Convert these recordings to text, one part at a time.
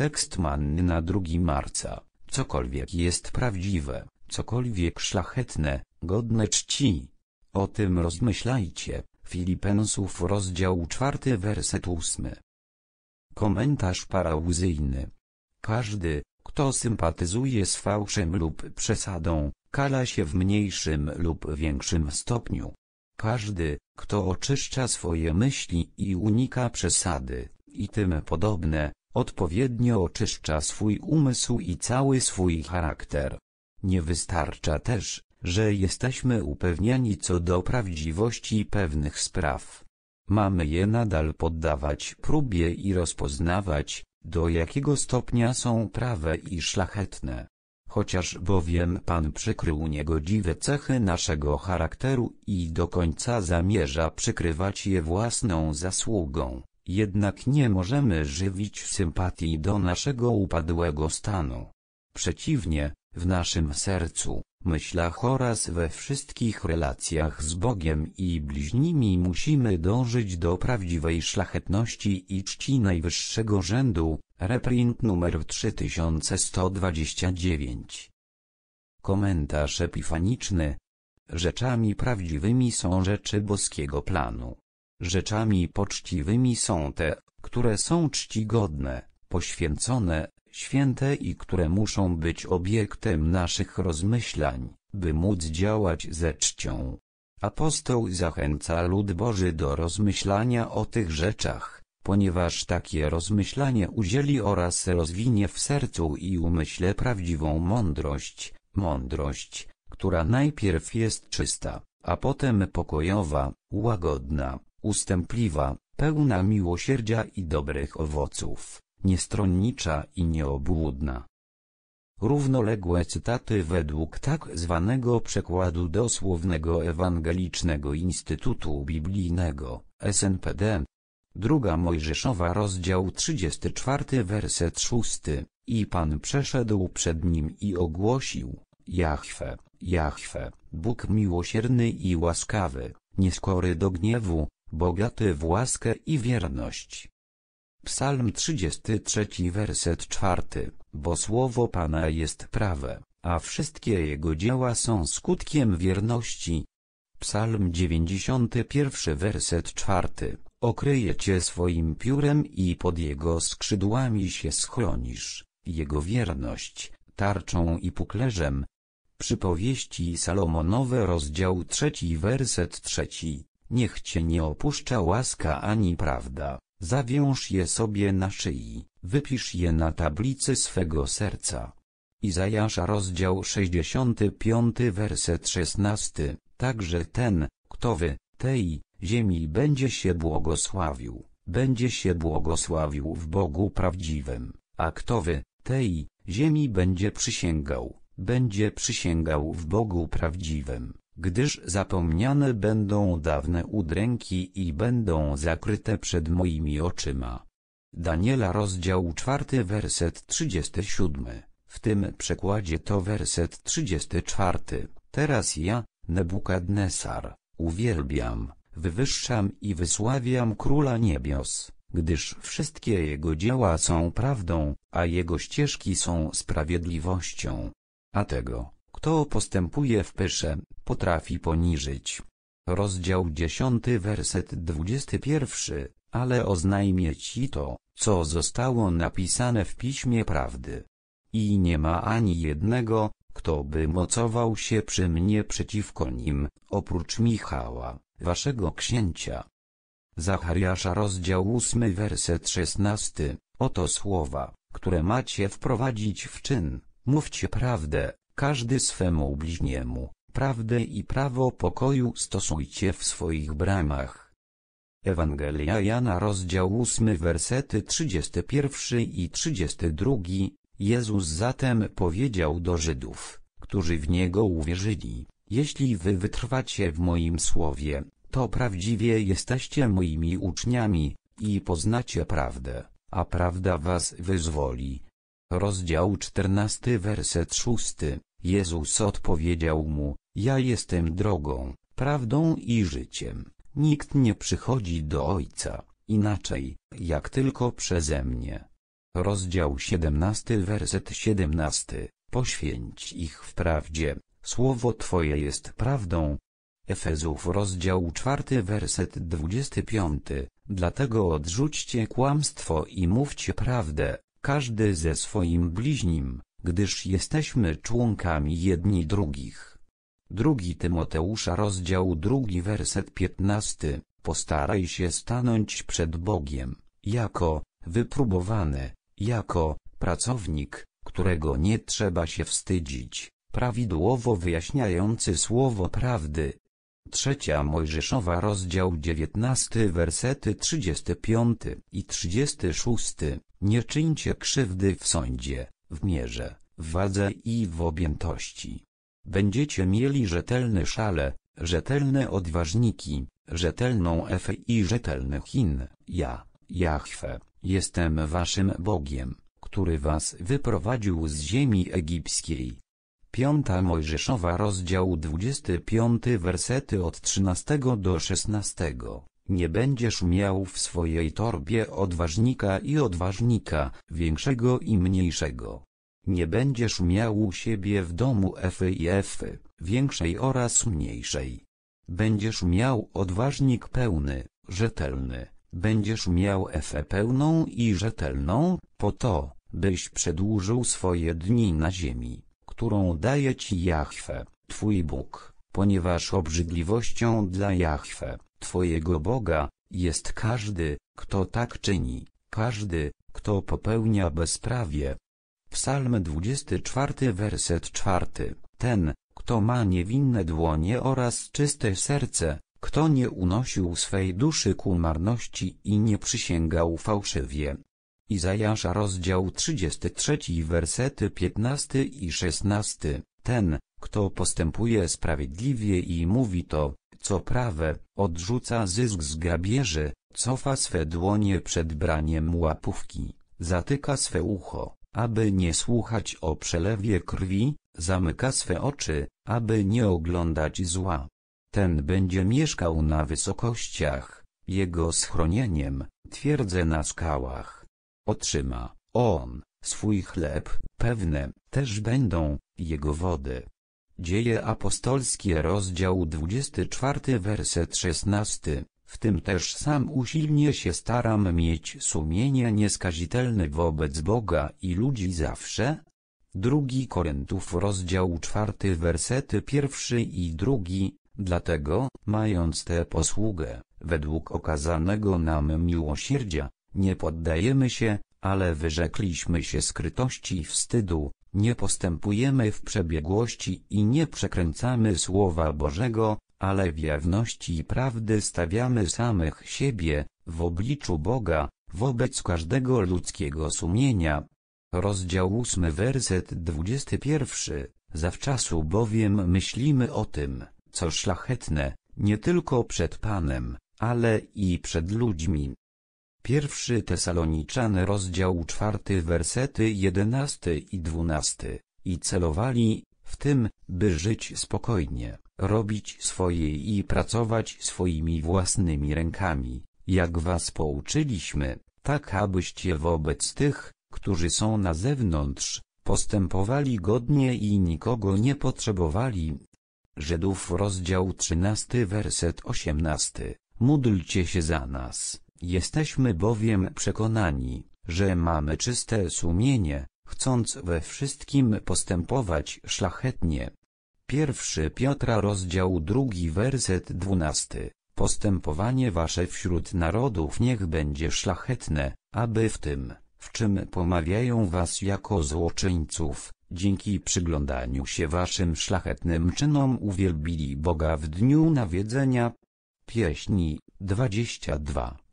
Tekst Manny na 2 marca. Cokolwiek jest prawdziwe, cokolwiek szlachetne, godne czci. O tym rozmyślajcie. Filipensów rozdział 4 werset 8. Komentarz parauzyjny. Każdy, kto sympatyzuje z fałszem lub przesadą, kala się w mniejszym lub większym stopniu. Każdy, kto oczyszcza swoje myśli i unika przesady, i tym podobne, Odpowiednio oczyszcza swój umysł i cały swój charakter. Nie wystarcza też, że jesteśmy upewniani co do prawdziwości pewnych spraw. Mamy je nadal poddawać próbie i rozpoznawać, do jakiego stopnia są prawe i szlachetne. Chociaż bowiem Pan przykrył niegodziwe cechy naszego charakteru i do końca zamierza przykrywać je własną zasługą, jednak nie możemy żywić sympatii do naszego upadłego stanu. Przeciwnie, w naszym sercu, myślach oraz we wszystkich relacjach z Bogiem i bliźnimi musimy dążyć do prawdziwej szlachetności i czci najwyższego rzędu, reprint numer 3129. Komentarz epifaniczny. Rzeczami prawdziwymi są rzeczy boskiego planu. Rzeczami poczciwymi są te, które są czcigodne, poświęcone, święte i które muszą być obiektem naszych rozmyślań, by móc działać ze czcią. Apostoł zachęca lud Boży do rozmyślania o tych rzeczach, ponieważ takie rozmyślanie udzieli oraz rozwinie w sercu i umyśle prawdziwą mądrość, mądrość, która najpierw jest czysta, a potem pokojowa, łagodna, ustępliwa, pełna miłosierdzia i dobrych owoców, niestronnicza i nieobłudna. Równoległe cytaty według tak zwanego przekładu dosłownego Ewangelicznego Instytutu Biblijnego, SNPD. Druga Mojżeszowa rozdział 34 werset 6 i Pan przeszedł przed nim i ogłosił, Jachwe, Jachwe, Bóg miłosierny i łaskawy, nieskory do gniewu, bogaty w łaskę i wierność. Psalm 33 werset 4, bo słowo Pana jest prawe, a wszystkie jego dzieła są skutkiem wierności. Psalm 91 werset 4, okryje cię swoim piórem i pod jego skrzydłami się schronisz, jego wierność, tarczą i puklerzem. Przypowieści Salomonowe rozdział 3 werset 3 niech cię nie opuszcza łaska ani prawda, zawiąż je sobie na szyi, wypisz je na tablicy swego serca. Izajasza rozdział 65 werset 16, także ten, kto wy, tej, ziemi będzie się błogosławił, będzie się błogosławił w Bogu prawdziwym, a kto wy, tej, ziemi będzie przysięgał, będzie przysięgał w Bogu prawdziwym gdyż zapomniane będą dawne udręki i będą zakryte przed moimi oczyma. Daniela rozdział 4 werset 37, w tym przekładzie to werset 34, teraz ja, Nebukadnesar, uwielbiam, wywyższam i wysławiam Króla Niebios, gdyż wszystkie Jego dzieła są prawdą, a Jego ścieżki są sprawiedliwością. A tego, kto postępuje w pysze, potrafi poniżyć. Rozdział 10 werset 21, ale oznajmie ci to, co zostało napisane w Piśmie Prawdy. I nie ma ani jednego, kto by mocował się przy mnie przeciwko nim, oprócz Michała, waszego księcia. Zachariasza rozdział 8 werset 16, oto słowa, które macie wprowadzić w czyn, mówcie prawdę, każdy swemu bliźniemu, prawdę i prawo pokoju stosujcie w swoich bramach. Ewangelia Jana rozdział 8 wersety 31 i 32, Jezus zatem powiedział do Żydów, którzy w Niego uwierzyli, jeśli wy wytrwacie w moim słowie, to prawdziwie jesteście moimi uczniami, i poznacie prawdę, a prawda was wyzwoli. Rozdział 14 werset 6 Jezus odpowiedział mu, ja jestem drogą, prawdą i życiem, nikt nie przychodzi do Ojca, inaczej, jak tylko przeze mnie. Rozdział 17 werset 17, poświęć ich w prawdzie, słowo Twoje jest prawdą. Efezów rozdział 4 werset 25, dlatego odrzućcie kłamstwo i mówcie prawdę, każdy ze swoim bliźnim gdyż jesteśmy członkami jedni drugich. Drugi Tymoteusza rozdział drugi werset piętnasty, postaraj się stanąć przed Bogiem, jako, wypróbowany, jako, pracownik, którego nie trzeba się wstydzić, prawidłowo wyjaśniający słowo prawdy. Trzecia Mojżeszowa rozdział 19 wersety 35 i 36 Nie czyńcie krzywdy w sądzie, w mierze, w wadze i w objętości. Będziecie mieli rzetelne szale, rzetelne odważniki, rzetelną Efę i rzetelny Chin. Ja, Jahwe, jestem waszym Bogiem, który was wyprowadził z ziemi egipskiej. Piąta Mojżeszowa rozdział 25 wersety od 13 do 16 nie będziesz miał w swojej torbie odważnika i odważnika, większego i mniejszego. Nie będziesz miał u siebie w domu efy i efy, większej oraz mniejszej. Będziesz miał odważnik pełny, rzetelny, będziesz miał efę pełną i rzetelną, po to, byś przedłużył swoje dni na ziemi, którą daje ci Jahwe, Twój Bóg, ponieważ obrzydliwością dla Jahwe Twojego Boga, jest każdy, kto tak czyni, każdy, kto popełnia bezprawie. Psalm 24 werset 4 Ten, kto ma niewinne dłonie oraz czyste serce, kto nie unosił swej duszy ku marności i nie przysięgał fałszywie. Izajasza rozdział 33 wersety 15 i 16 Ten, kto postępuje sprawiedliwie i mówi to, co prawe, odrzuca zysk z grabieży, cofa swe dłonie przed braniem łapówki, zatyka swe ucho, aby nie słuchać o przelewie krwi, zamyka swe oczy, aby nie oglądać zła. Ten będzie mieszkał na wysokościach, jego schronieniem, twierdzę na skałach. Otrzyma, on, swój chleb, pewne, też będą, jego wody. Dzieje apostolskie rozdział 24 werset 16, w tym też sam usilnie się staram mieć sumienie nieskazitelne wobec Boga i ludzi zawsze. Drugi Koryntów rozdział 4 wersety 1 i 2, dlatego, mając tę posługę, według okazanego nam miłosierdzia, nie poddajemy się, ale wyrzekliśmy się skrytości i wstydu, nie postępujemy w przebiegłości i nie przekręcamy Słowa Bożego, ale w jawności i prawdy stawiamy samych siebie, w obliczu Boga, wobec każdego ludzkiego sumienia. Rozdział 8 werset 21 Zawczasu bowiem myślimy o tym, co szlachetne, nie tylko przed Panem, ale i przed ludźmi. Pierwszy Tesaloniczan rozdział czwarty wersety jedenasty i dwunasty, i celowali, w tym, by żyć spokojnie, robić swoje i pracować swoimi własnymi rękami, jak was pouczyliśmy, tak abyście wobec tych, którzy są na zewnątrz, postępowali godnie i nikogo nie potrzebowali. Żydów rozdział 13 werset 18 Módlcie się za nas, Jesteśmy bowiem przekonani, że mamy czyste sumienie, chcąc we wszystkim postępować szlachetnie. 1 Piotra rozdział 2 werset 12 Postępowanie wasze wśród narodów niech będzie szlachetne, aby w tym, w czym pomawiają was jako złoczyńców, dzięki przyglądaniu się waszym szlachetnym czynom uwielbili Boga w dniu nawiedzenia. Pieśni 22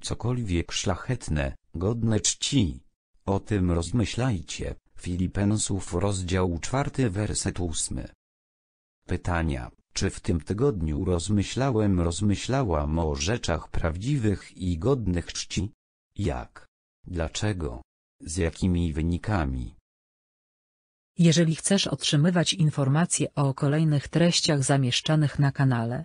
cokolwiek szlachetne, godne czci. O tym rozmyślajcie, Filipensów rozdział 4 werset 8. Pytania, czy w tym tygodniu rozmyślałem rozmyślałam o rzeczach prawdziwych i godnych czci? Jak? Dlaczego? Z jakimi wynikami? Jeżeli chcesz otrzymywać informacje o kolejnych treściach zamieszczanych na kanale,